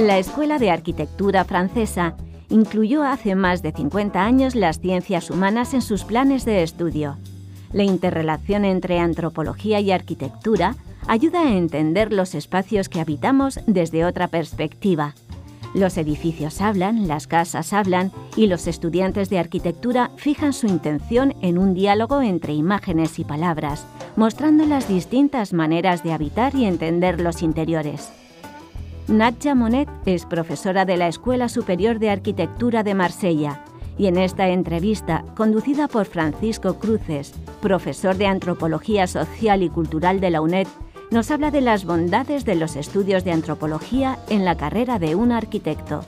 La Escuela de Arquitectura Francesa incluyó hace más de 50 años las ciencias humanas en sus planes de estudio. La interrelación entre antropología y arquitectura ayuda a entender los espacios que habitamos desde otra perspectiva. Los edificios hablan, las casas hablan y los estudiantes de arquitectura fijan su intención en un diálogo entre imágenes y palabras, mostrando las distintas maneras de habitar y entender los interiores. Nadja Monet es profesora de la Escuela Superior de Arquitectura de Marsella y en esta entrevista, conducida por Francisco Cruces, profesor de Antropología Social y Cultural de la UNED, nos habla de las bondades de los estudios de antropología en la carrera de un arquitecto.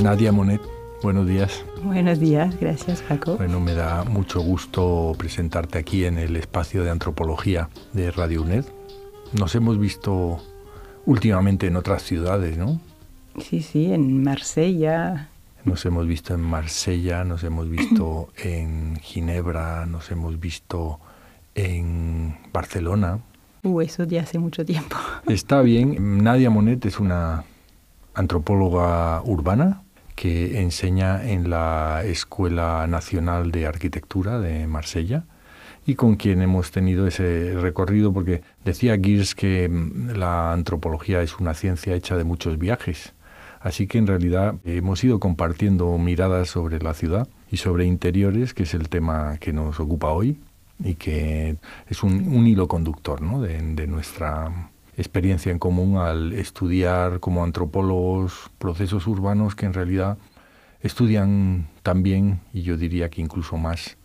Nadia Monet, buenos días. Buenos días, gracias Jacob. Bueno, me da mucho gusto presentarte aquí en el espacio de antropología de Radio UNED. Nos hemos visto últimamente en otras ciudades, ¿no? Sí, sí, en Marsella. Nos hemos visto en Marsella, nos hemos visto en Ginebra, nos hemos visto en Barcelona. Uh, eso ya hace mucho tiempo. Está bien. Nadia Monet es una antropóloga urbana que enseña en la Escuela Nacional de Arquitectura de Marsella y con quien hemos tenido ese recorrido porque decía Gears que mm, la antropología es una ciencia hecha de muchos viajes Así que en realidad hemos ido compartiendo miradas sobre la ciudad y sobre interiores, que es el tema que nos ocupa hoy y que es un, hilo conductor de, nuestra experiencia en común al estudiar como antropólogos procesos urbanos que en realidad estudian también, y yo diría que incluso más,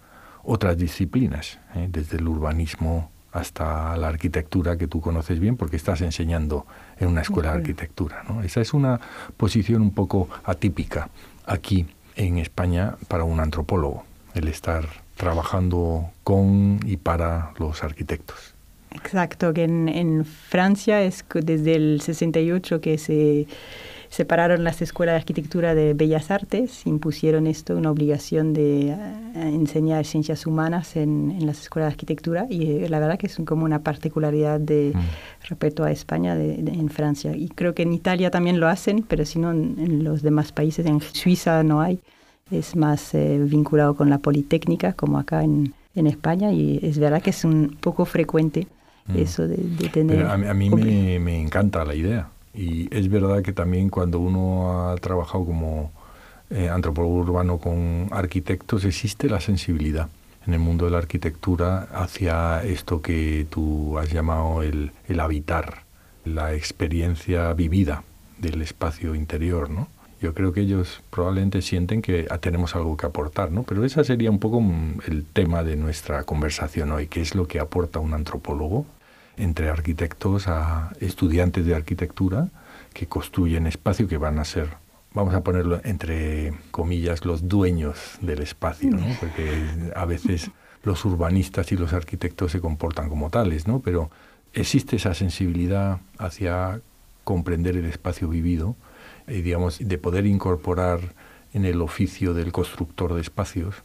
otras disciplinas, ¿eh? desde el urbanismo hasta la arquitectura que tú conoces bien porque estás enseñando en una escuela de arquitectura. Esa es una posición un poco atípica aquí en España para un antropólogo, el estar trabajando con y para los arquitectos. Exacto, que en, en Francia es desde el 68 que se separaron las escuelas de arquitectura de bellas artes, impusieron esto, una obligación de eh, enseñar ciencias humanas en, las escuelas de arquitectura y eh, la verdad que es como una particularidad de mm. respecto a España de, en Francia. Y creo que en Italia también lo hacen, pero si no en, los demás países, en Suiza no hay, es más eh, vinculado con la Politécnica como acá en, España y es verdad que es un poco frecuente mm. eso de, tener... a, mí, me encanta la idea. Y es verdad que también cuando uno ha trabajado como eh, antropólogo urbano con arquitectos, existe la sensibilidad en el mundo de la arquitectura hacia esto que tú has llamado el, el habitar, la experiencia vivida del espacio interior, ¿no? Yo creo que ellos probablemente sienten que tenemos algo que aportar, ¿no? Pero ese sería un poco el tema de nuestra conversación hoy, qué es lo que aporta un antropólogo entre arquitectos a estudiantes de arquitectura que construyen espacio que van a ser vamos a ponerlo entre comillas los dueños del espacio ¿no? Mm. porque a veces los urbanistas y los arquitectos se comportan como tales no pero existe esa sensibilidad hacia comprender el espacio vivido y eh, digamos de poder incorporar en el oficio del constructor de espacios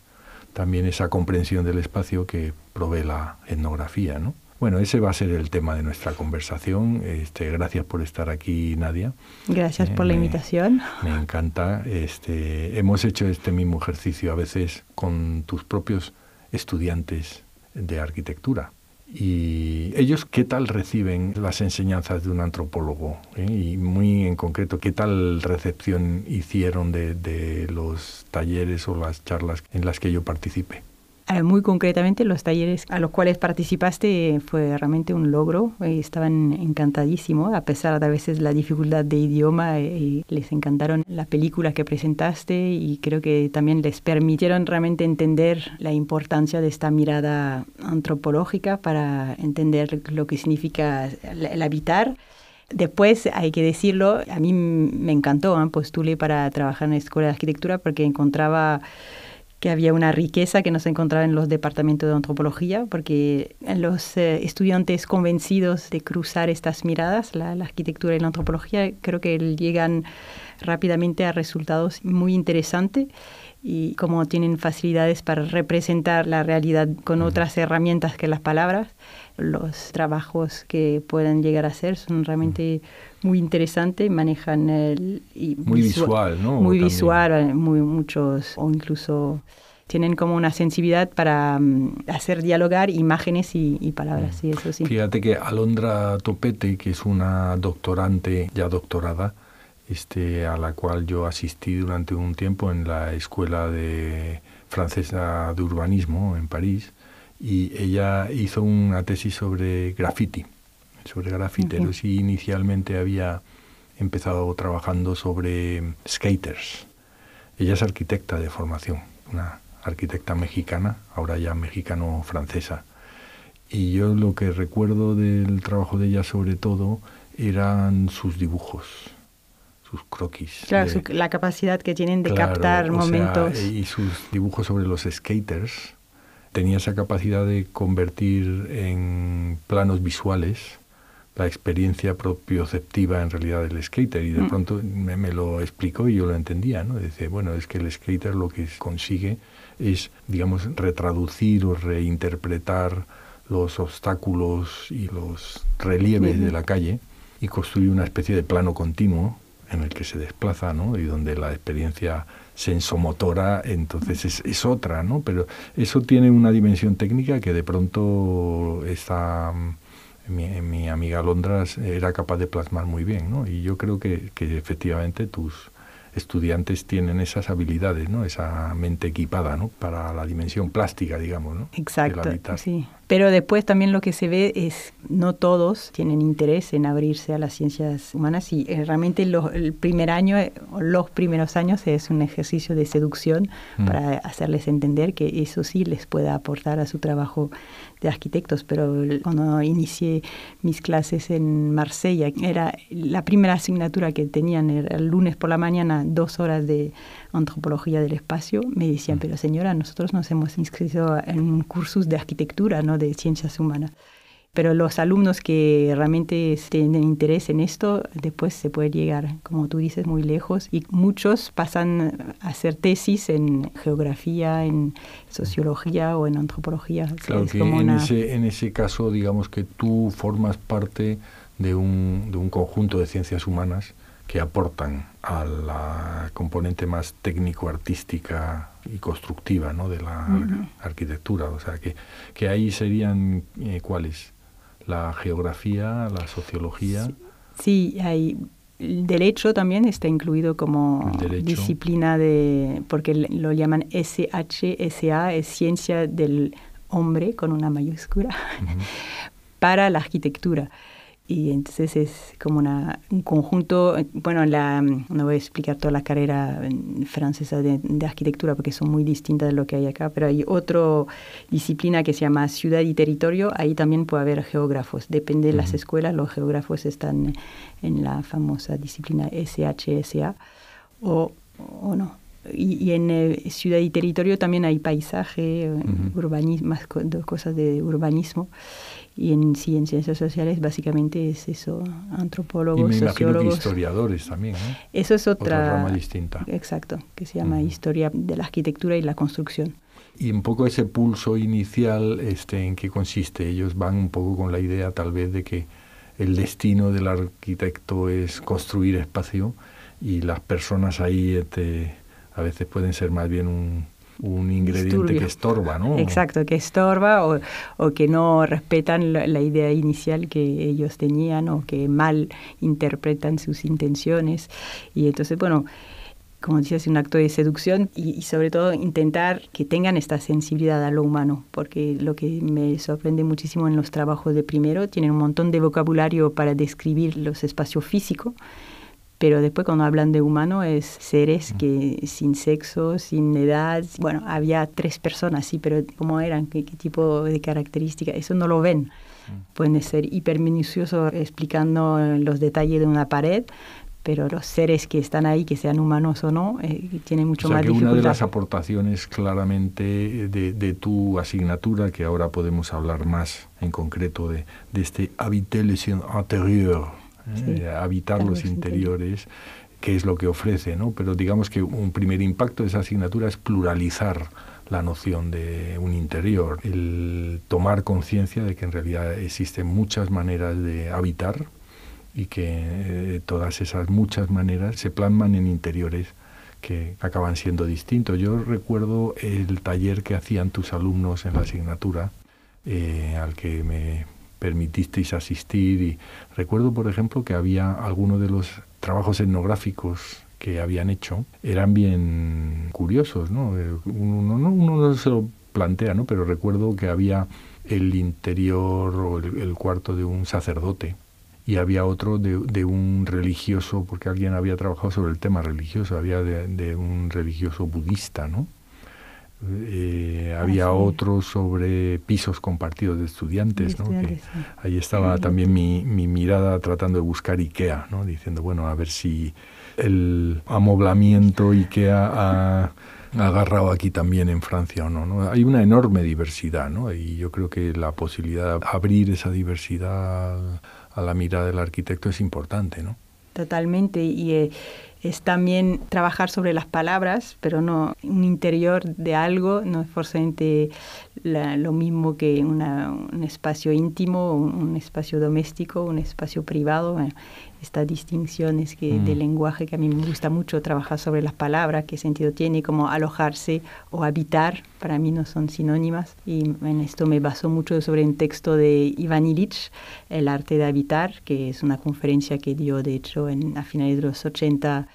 también esa comprensión del espacio que provee la etnografía, ¿no? Bueno, ese va a ser el tema de nuestra conversación. Este, gracias por estar aquí, Nadia. Gracias eh, por la invitación. Me encanta. Este, hemos hecho este mismo ejercicio a veces con tus propios estudiantes de arquitectura. ¿Y ellos qué tal reciben las enseñanzas de un antropólogo? Eh? Y muy en concreto, ¿qué tal recepción hicieron de, de los talleres o las charlas en las que yo participé? Ah, muy concretamente, los talleres a los cuales participaste eh, fue realmente un logro. Eh, estaban encantadísimos, a pesar de a veces la dificultad de idioma. Eh, les encantaron las películas que presentaste y creo que también les permitieron realmente entender la importancia de esta mirada antropológica para entender lo que significa el habitar. Después, hay que decirlo, a mí me encantó, ¿eh? postulé para trabajar en la Escuela de Arquitectura porque encontraba que había una riqueza que no se encontraba en los departamentos de antropología, porque eh, los eh, estudiantes convencidos de cruzar estas miradas, la, arquitectura y la antropología, creo que llegan rápidamente a resultados muy interesantes y como tienen facilidades para representar la realidad con otras herramientas que las palabras, los trabajos que pueden llegar a hacer son realmente muy interesantes, manejan el... muy visual, ¿no? Muy visual, eh, muy, muchos, o incluso tienen como una sensibilidad para mm, hacer dialogar imágenes y, palabras, Fíjate que Alondra Topete, que es una doctorante ya doctorada, este, a la cual yo asistí durante un tiempo en la escuela de francesa de urbanismo en París y ella hizo una tesis sobre graffiti, sobre grafiteros y inicialmente había empezado trabajando sobre skaters. Ella es arquitecta de formación, una arquitecta mexicana, ahora ya mexicano-francesa. Y yo lo que recuerdo del trabajo de ella sobre todo eran sus dibujos, sus croquis. Claro, la capacidad que tienen de captar momentos. Eh, y sus dibujos sobre los skaters. Tenía esa capacidad de convertir en planos visuales la experiencia propioceptiva en realidad del skater y de mm. pronto me, lo explicó y yo lo entendía, ¿no? Dice, bueno, es que el skater lo que consigue es, digamos, retraducir o reinterpretar los obstáculos y los relieves de la calle y construir una especie de plano continuo en el que se desplaza, ¿no? Y donde la experiencia sensomotora entonces es, otra, ¿no? Pero eso tiene una dimensión técnica que de pronto está mm, mi, mi, amiga Londras era capaz de plasmar muy bien, ¿no? Y yo creo que, que, efectivamente tus estudiantes tienen esas habilidades, ¿no? Esa mente equipada, ¿no? Para la dimensión plástica, digamos, ¿no? Exacto, sí. Pero después también lo que se ve es no todos tienen interés en abrirse a las ciencias humanas y eh, realmente el primer año eh, los primeros años es un ejercicio de seducción mm. para hacerles entender que eso sí les pueda aportar a su trabajo de arquitectos. Pero cuando inicié mis clases en Marsella, era la primera asignatura que tenían, era el lunes por la mañana, dos horas de antropología del espacio, me decían, mm. pero señora, nosotros nos hemos inscrito en cursos de arquitectura, no de ciencias humanas. Pero los alumnos que realmente tienen interés en esto, después se puede llegar, como tú dices, muy lejos. Y muchos pasan a hacer tesis en geografía, en sociología o en antropología. Claro que en, ese, en ese caso, digamos que tú formas parte de un, de un conjunto de ciencias humanas que aportan a la componente más técnico-artística y constructiva ¿no? de la arquitectura. O sea, que, que ahí serían eh, cuáles? La geografía, la sociología. Sí, el hay derecho también está incluido como disciplina de, porque lo llaman SHSA, es ciencia del hombre con una mayúscula, para la arquitectura y entonces es como una, un conjunto, bueno, la, no voy a explicar toda la carrera francesa de, arquitectura porque son muy distintas de lo que hay acá, pero hay otra disciplina que se llama ciudad y territorio, ahí también puede haber geógrafos, depende de las escuelas, los geógrafos están en la famosa disciplina SHSA o, o no y, en eh, ciudad y territorio también hay paisaje, eh, urbanismo, más dos cosas de urbanismo. Y en, ciencias sociales básicamente es eso, antropólogos, y me sociólogos. Que historiadores también. Eso es otra, otra, rama distinta. Exacto, que se llama historia de la arquitectura y la construcción. Y un poco ese pulso inicial, este, ¿en qué consiste? Ellos van un poco con la idea tal vez de que el destino del arquitecto es construir espacio y las personas ahí... Este, a veces pueden ser más bien un, ingrediente que estorba, ¿no? Exacto, que estorba o, que no respetan la, idea inicial que ellos tenían o que mal interpretan sus intenciones. Y entonces, bueno, como decías, un acto de seducción y, y, sobre todo intentar que tengan esta sensibilidad a lo humano, porque lo que me sorprende muchísimo en los trabajos de primero, tienen un montón de vocabulario para describir los espacios físicos pero después cuando hablan de humano es seres que sin sexo, sin edad, bueno, había tres personas, sí, pero cómo eran, qué, tipo de características, eso no lo ven. Mm. Pueden ser hiper minuciosos explicando los detalles de una pared, pero los seres que están ahí, que sean humanos o no, eh, tienen mucho más que dificultad. Una de las aportaciones claramente de, tu asignatura, que ahora podemos hablar más en concreto de, este de este sien intérieur, eh, habitar los interiores, que es lo que ofrece, ¿no? Pero digamos que un primer impacto de esa asignatura es pluralizar la noción de un interior, el tomar conciencia de que en realidad existen muchas maneras de habitar y que eh, todas esas muchas maneras se plasman en interiores que acaban siendo distintos. Yo recuerdo el taller que hacían tus alumnos en la asignatura, eh, al que me permitisteis asistir. Y recuerdo, por ejemplo, que había algunos de los trabajos etnográficos que habían hecho eran bien curiosos, ¿no? Eh, uno, no, uno se lo plantea, ¿no? Pero recuerdo que había el interior o el, cuarto de un sacerdote y había otro de, un religioso, porque alguien había trabajado sobre el tema religioso, había de, de un religioso budista, ¿no? Eh, ah, había otro sobre pisos compartidos de estudiantes, ¿no? ahí estaba ah, también mi, mi, mirada tratando de buscar IKEA, ¿no? diciendo, bueno, a ver si el amoblamiento IKEA ha agarrado aquí también en Francia o no, no. Hay una enorme diversidad ¿no? y yo creo que la posibilidad de abrir esa diversidad a la mirada del arquitecto es importante. ¿no? Totalmente. Y, eh, es también trabajar sobre las palabras, pero no un interior de algo, no es forzamente lo mismo que un espacio íntimo, un, espacio doméstico, un espacio privado estas distinciones que, mm. de lenguaje que a mí me gusta mucho trabajar sobre las palabras, qué sentido tiene, como alojarse o habitar, para mí no son sinónimas. Y en esto me baso mucho sobre un texto de Ivan Illich, El arte de habitar, que es una conferencia que dio, de hecho, en, a finales de los 80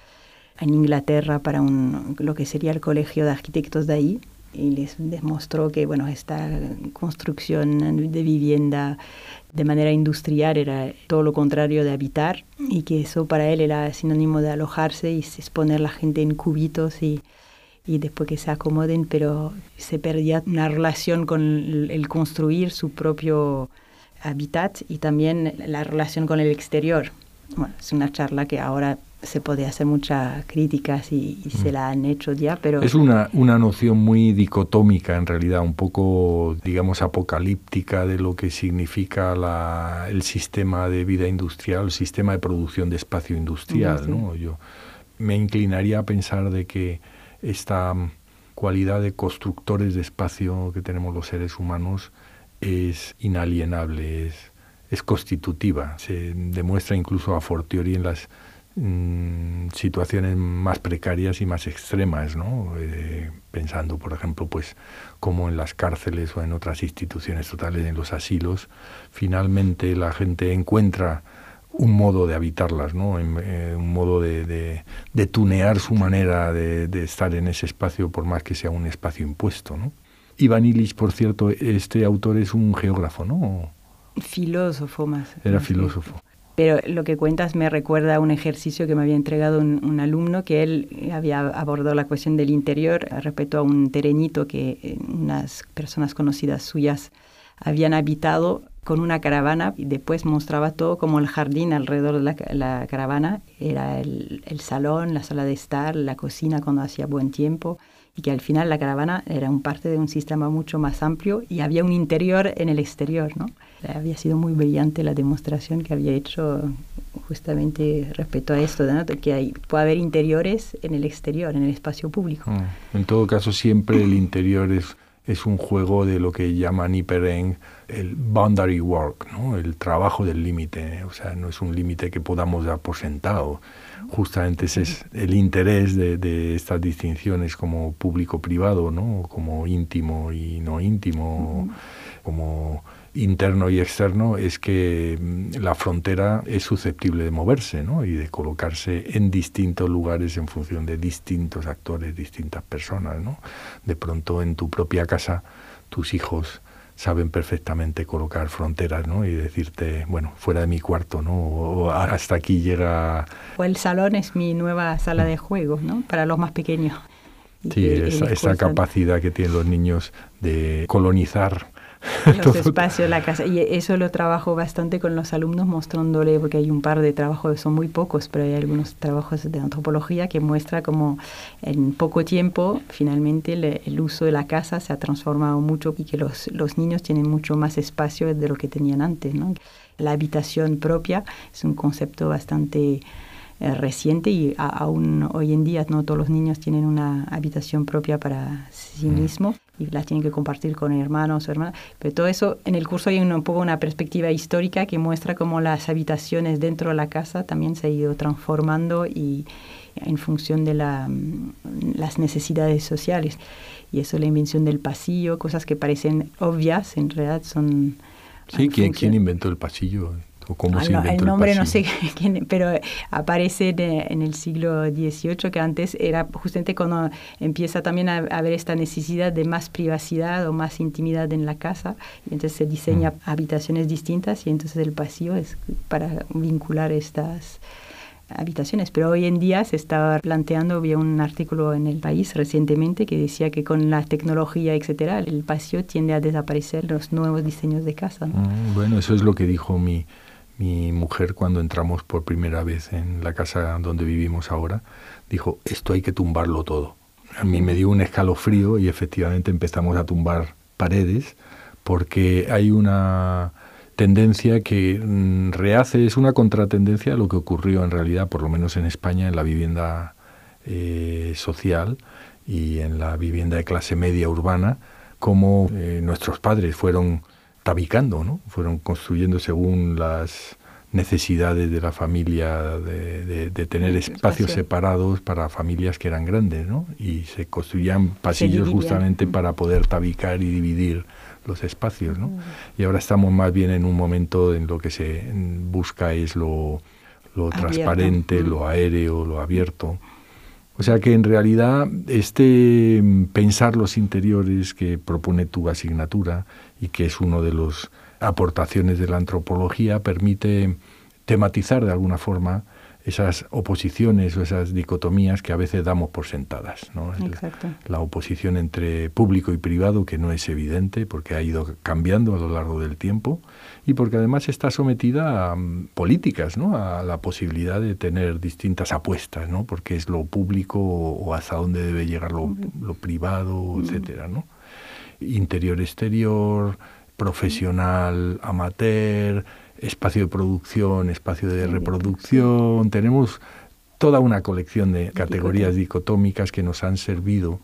en Inglaterra para un, lo que sería el Colegio de Arquitectos de ahí, y les demostró que bueno esta construcción de vivienda de manera industrial, era todo lo contrario de habitar y que eso para él era sinónimo de alojarse y exponer la gente en cubitos y, después que se acomoden, pero se perdía una relación con el, el construir su propio hábitat y también la relación con el exterior. Bueno, es una charla que ahora se puede hacer muchas críticas y, se mm. la han hecho ya, pero... Es una, una noción muy dicotómica en realidad, un poco, digamos, apocalíptica de lo que significa la, el sistema de vida industrial, el sistema de producción de espacio industrial, ¿no? Yo me inclinaría a pensar de que esta cualidad de constructores de espacio que tenemos los seres humanos es inalienable, es, es constitutiva. Se demuestra incluso a fortiori en las Mm, situaciones más precarias y más extremas, ¿no? Eh, pensando, por ejemplo, pues como en las cárceles o en otras instituciones totales, en los asilos, finalmente la gente encuentra un modo de habitarlas, ¿no? Eh, un modo de, tunear su manera de, estar en ese espacio, por más que sea un espacio impuesto. ¿no? Illich, por cierto, este autor es un geógrafo, ¿no? Filósofo más. Era filósofo pero lo que cuentas me recuerda a un ejercicio que me había entregado un, alumno que él eh, había abordado la cuestión del interior eh, respecto a un terrenito que eh, unas personas conocidas suyas habían habitado con una caravana y después mostraba todo como el jardín alrededor de la, caravana. Era el salón, la sala de estar, la cocina cuando hacía buen tiempo, y que al final la caravana era un parte de un sistema mucho más amplio y había un interior en el exterior. ¿no? Había sido muy brillante la demostración que había hecho justamente respecto a esto, de que hay, puede haber interiores en el exterior, en el espacio público. Ah, en todo caso, siempre el interior es es un juego de lo que llaman peren el boundary work, ¿no? el trabajo del límite. O sea, no es un límite que podamos dar por sentado. Justamente ese es el interés de, estas distinciones como público-privado, ¿no? como íntimo y no íntimo, como interno y externo es que mm, la frontera es susceptible de moverse y de colocarse en distintos lugares en función de distintos actores, distintas personas. De pronto en tu propia casa tus hijos saben perfectamente colocar fronteras, Y decirte, bueno, fuera de mi cuarto, O ah, hasta aquí llega... O el salón es mi nueva sala de mm. juegos, Para los más pequeños. Sí, esa, capacidad que tienen los niños de colonizar Los espacios, la casa. Y eso lo trabajo bastante con los alumnos mostrándole, porque hay un par de trabajos, son muy pocos, pero hay algunos trabajos de antropología que muestra como en poco tiempo finalmente el uso de la casa se ha transformado mucho y que los, los niños tienen mucho más espacio de lo que tenían antes. La habitación propia es un concepto bastante eh, reciente y aún hoy en día no todos los niños tienen una habitación propia para sí mm. mismos y las tienen que compartir con hermanos o hermanas. Pero todo eso, en el curso hay un, poco una perspectiva histórica que muestra cómo las habitaciones dentro de la casa también se han ido transformando y en función de la, mm, las necesidades sociales. Y eso, la invención del pasillo, cosas que parecen obvias, en realidad son... Sí, ¿quién, ¿quién inventó el pasillo? Ah, el nombre no sé quién, pero eh, aparece eh, en el siglo XVIII, que antes era justamente cuando empieza también a, haber esta necesidad de más privacidad o más intimidad en la casa, y entonces se diseña mm. habitaciones distintas y entonces el pasillo es para vincular estas habitaciones, pero hoy en día se estaba planteando, había un artículo en el país recientemente que decía que con la tecnología, etcétera, el pasillo tiende a desaparecer los nuevos diseños de casa. Mm, bueno, eso es lo que dijo mi, mi mujer, cuando entramos por primera vez en la casa donde vivimos ahora, dijo, esto hay que tumbarlo todo. A mí me dio un escalofrío y efectivamente empezamos a tumbar paredes porque hay una tendencia que mm, rehace, es una contratendencia a lo que ocurrió en realidad, por lo menos en España, en la vivienda eh, social y en la vivienda de clase media urbana, como eh, nuestros padres fueron tabicando, ¿no? Fueron construyendo según las necesidades de la familia de, tener espacios separados para familias que eran grandes, ¿no? Y se construían pasillos justamente mm. para poder tabicar y dividir los espacios, ¿no? Mm. Y ahora estamos más bien en un momento en lo que se busca es lo, transparente, mm. lo aéreo, lo abierto. O sea que en realidad este mm, pensar los interiores que propone tu asignatura y que es uno de las aportaciones de la antropología permite tematizar de alguna forma esas oposiciones o esas dicotomías que a veces damos por sentadas. La, oposición entre público y privado, que no es evidente porque ha ido cambiando a lo largo del tiempo y porque además está sometida a mm, políticas, a la posibilidad de tener distintas apuestas, ¿no? porque es lo público o hasta dónde debe llegar lo, lo privado, etcétera, ¿no? Interior-exterior, profesional-amateur espacio de producción, espacio de reproducción, tenemos toda una colección de categorías dicotómicas que nos han servido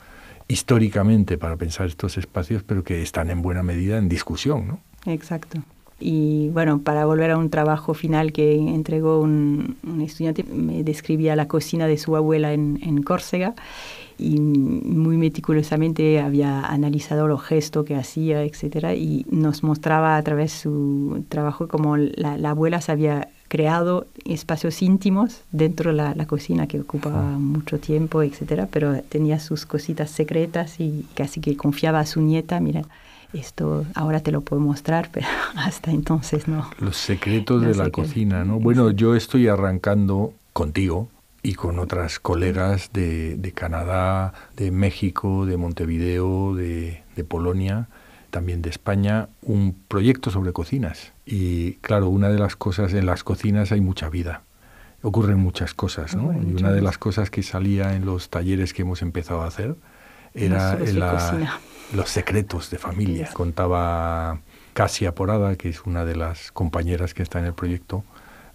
históricamente para pensar estos espacios, pero que están en buena medida en discusión. ¿no? Exacto. Y bueno, para volver a un trabajo final que entregó un, estudiante, me describía la cocina de su abuela en Córcega y muy meticulosamente había analizado los gestos que hacía, etcétera, y nos mostraba a través de su trabajo como la, abuela se había creado espacios íntimos dentro de la, cocina que ocupaba mucho tiempo, etcétera, pero tenía sus cositas secretas y casi que confiaba a su nieta, mira, esto ahora te lo puedo mostrar, pero hasta entonces no. Los secretos de la cocina, ¿no? Bueno, yo estoy arrancando contigo y con otras colegas de, de Canadá, de México, de Montevideo, de, de Polonia, también de España, un proyecto sobre cocinas. Y claro, una de las cosas, en las cocinas hay mucha vida ocurren muchas cosas, ¿no? y una de las cosas que salía en los talleres que hemos empezado a hacer era los secretos de familia. Contaba Casia Porada, que es una de las compañeras que está en el proyecto,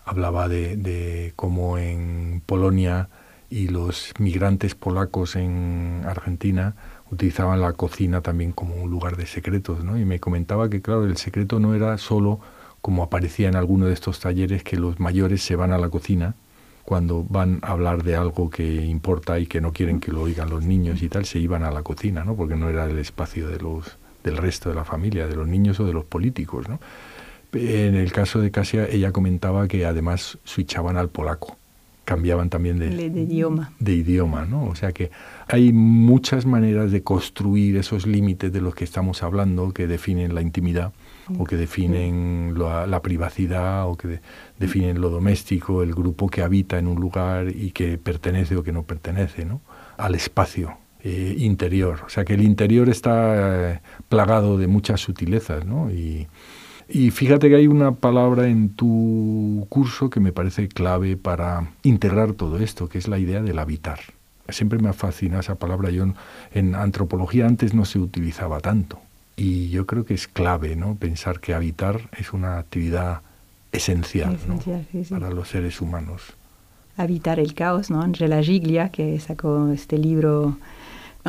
hablaba de, cómo en Polonia y los migrantes polacos en Argentina utilizaban la cocina también como un lugar de secretos, ¿no? Y me comentaba que, claro, el secreto no era solo como aparecía en alguno de estos talleres, que los mayores se van a la cocina cuando van a hablar de algo que importa y que no quieren que lo oigan los niños y tal, se iban a la cocina, ¿no? Porque no era el espacio de los, del resto de la familia, de los niños o de los políticos, ¿no? En el caso de Casia, ella comentaba que además switchaban al polaco, cambiaban también de, idioma. De idioma, ¿no? O sea que hay muchas maneras de construir esos límites de los que estamos hablando que definen la intimidad o que definen la, privacidad o que definen lo doméstico, el grupo que habita en un lugar y que pertenece o que no pertenece, ¿no? Al espacio eh, interior. O sea que el interior está eh, plagado de muchas sutilezas, ¿no? Y, y fíjate que hay una palabra en tu curso que me parece clave para integrar todo esto, que es la idea del habitar. Siempre me ha esa palabra. Yo en, antropología antes no se utilizaba tanto. Y yo creo que es clave ¿no? pensar que habitar es una actividad esencial, para los seres humanos. Habitar el caos, ¿no? la Giglia, que sacó este libro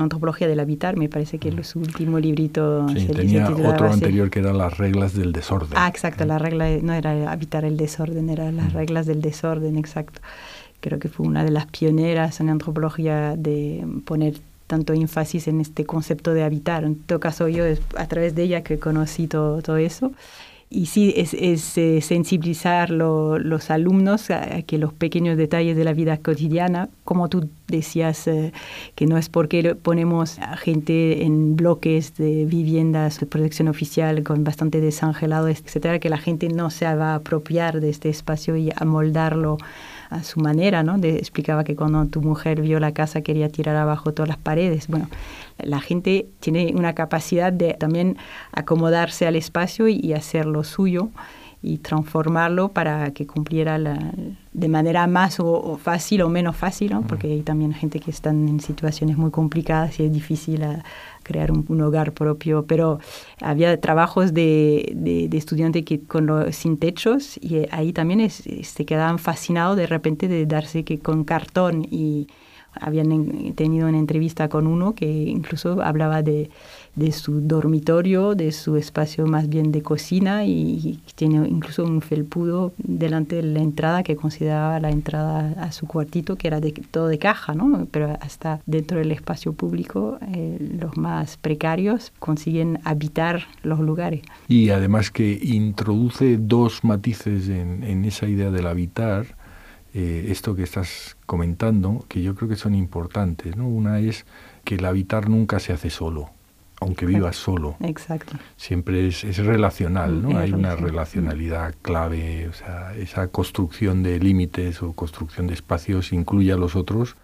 Antropología del Habitar, me parece que mm. es su último librito. Sí, tenía otro anterior que era las reglas del desorden. Ah, exacto, la regla, no era habitar el desorden, era las mm. reglas del desorden, exacto. Creo que fue una de las pioneras en antropología de poner tanto énfasis en este concepto de habitar. En todo caso, yo a través de ella que conocí todo eso y sí, es, es eh, sensibilizar lo, los alumnos a, que los pequeños detalles de la vida cotidiana, como tú decías, eh, que no es porque ponemos a gente en bloques de viviendas de protección oficial con bastante desangelado, etcétera, que la gente no se va a apropiar de este espacio y amoldarlo a su manera, ¿no? explicaba que cuando tu mujer vio la casa quería tirar abajo todas las paredes. Bueno, la gente tiene una capacidad de también acomodarse al espacio y, y hacer lo suyo y transformarlo para que cumpliera la, de manera más o, fácil o menos fácil, ¿no? porque hay también gente que están en situaciones muy complicadas y es difícil ah, crear un, hogar propio, pero había trabajos de, de, estudiantes que con los, sin techos y eh, ahí también se este, quedaban fascinados de repente de darse que con cartón y habían tenido una entrevista con uno que incluso hablaba de de su dormitorio, de su espacio más bien de cocina y, tiene incluso un felpudo delante de la entrada que consideraba la entrada a su cuartito, que era de, todo de caja, ¿no? Pero hasta dentro del espacio público, eh, los más precarios consiguen habitar los lugares. Y además que introduce dos matices en, esa idea del habitar, eh, esto que estás comentando, que yo creo que son importantes, ¿no? Una es que el habitar nunca se hace solo aunque viva solo. Exacto. Siempre es, relacional, ¿no? Hay una relacionalidad clave, o sea, esa construcción de límites o construcción de espacios incluye a los otros,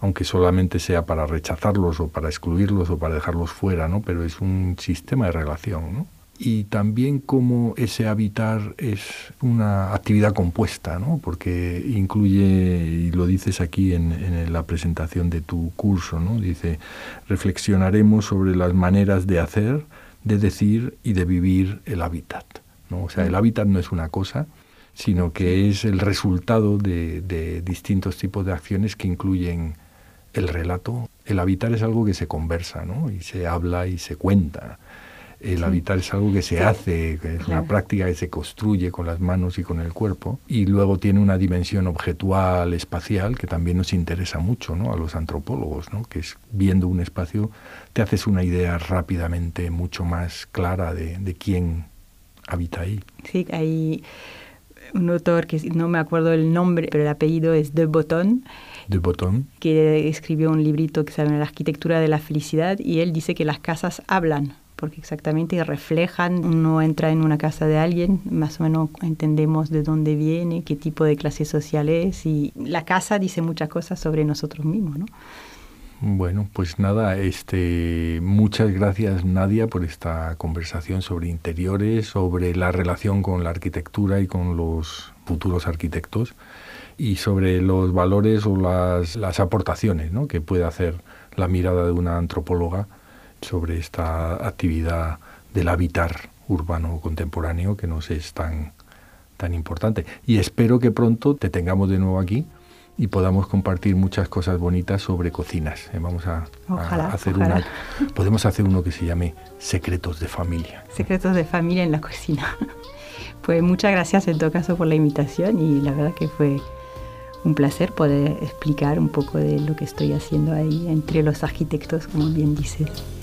aunque solamente sea para rechazarlos o para excluirlos o para dejarlos fuera, ¿no? Pero es un sistema de relación, ¿no? y también cómo ese habitar es una actividad compuesta, ¿no? porque incluye, y lo dices aquí en, en, la presentación de tu curso, ¿no? dice, reflexionaremos sobre las maneras de hacer, de decir y de vivir el hábitat. O sea, el hábitat no es una cosa, sino que es el resultado de, de distintos tipos de acciones que incluyen el relato. El hábitat es algo que se conversa, ¿no? y se habla y se cuenta el habitar es algo que se hace, es una práctica que se construye con las manos y con el cuerpo. Y luego tiene una dimensión objetual, espacial, que también nos interesa mucho ¿no? a los antropólogos, ¿no? que es viendo un espacio te haces una idea rápidamente mucho más clara de, quién habita ahí. Sí, hay un autor que no me acuerdo el nombre, pero el apellido es De Botón, De Botón, Que escribió un librito que se llama La arquitectura de la felicidad y él dice que las casas hablan porque exactamente reflejan, uno entra en una casa de alguien, más o menos entendemos de dónde viene, qué tipo de clase social es y la casa dice muchas cosas sobre nosotros mismos, ¿no? Bueno, pues nada, este, muchas gracias Nadia por esta conversación sobre interiores, sobre la relación con la arquitectura y con los futuros arquitectos y sobre los valores o las, las aportaciones que puede hacer la mirada de una antropóloga sobre esta actividad del habitar urbano contemporáneo que nos es tan, tan importante. Y espero que pronto te tengamos de nuevo aquí y podamos compartir muchas cosas bonitas sobre cocinas. ¿eh? Vamos a, hacer una. Podemos hacer uno que se llame Secretos de Familia. Secretos de Familia en la cocina. Pues muchas gracias en todo caso por la invitación y la verdad que fue un placer poder explicar un poco de lo que estoy haciendo ahí entre los arquitectos, como bien dices.